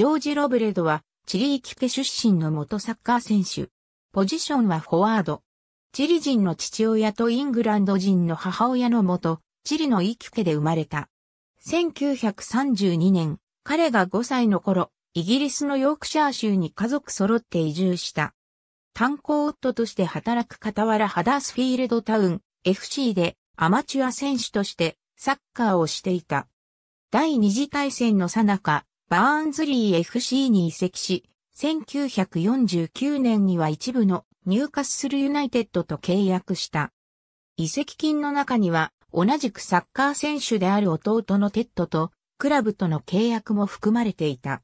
ジョージ・ロブレドは、チリイキケ出身の元サッカー選手。ポジションはフォワード。チリ人の父親とイングランド人の母親のもと、チリのイキケで生まれた。1932年、彼が5歳の頃、イギリスのヨークシャー州に家族揃って移住した。炭鉱夫として働く傍らハダースフィールドタウン FC でアマチュア選手としてサッカーをしていた。第二次大戦の最中、バーンズリー FC に移籍し、1949年には一部のニューカッスルユナイテッドと契約した。移籍金の中には、同じくサッカー選手である弟のテッドと、クラブとの契約も含まれていた。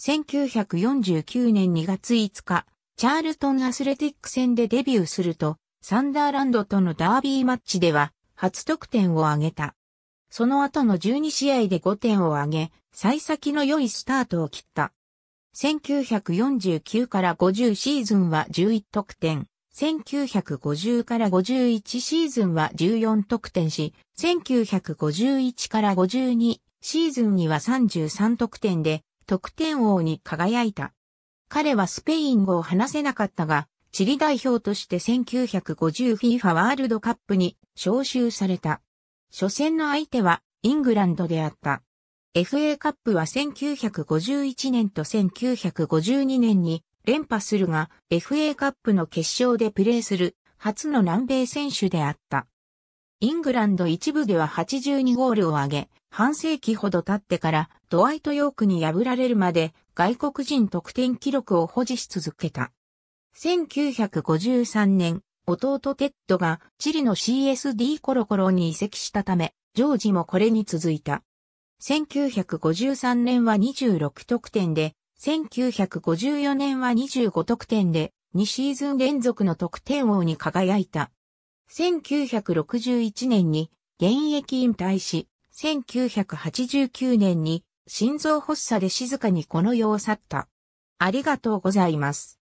1949年2月5日、チャールトンアスレティック戦でデビューすると、サンダーランドとのダービーマッチでは、初得点を挙げた。その後の12試合で5点を挙げ、幸先の良いスタートを切った。1949から50シーズンは11得点、1950から51シーズンは14得点し、1951から52シーズンには33得点で、得点王に輝いた。彼はスペイン語を話せなかったが、チリ代表として 1950FIFA ワールドカップに招集された。初戦の相手はイングランドであった。FA カップは1951年と1952年に連覇するが FA カップの決勝でプレーする初の南米選手であった。イングランド一部では82ゴールを挙げ、半世紀ほど経ってからドワイト・ヨークに破られるまで外国人得点記録を保持し続けた。1953年、弟テッドがチリの CSD コロコロに移籍したため、ジョージもこれに続いた。1953年は26得点で、1954年は25得点で、2シーズン連続の得点王に輝いた。1961年に現役引退し、1989年に心臓発作で静かにこの世を去った。ありがとうございます。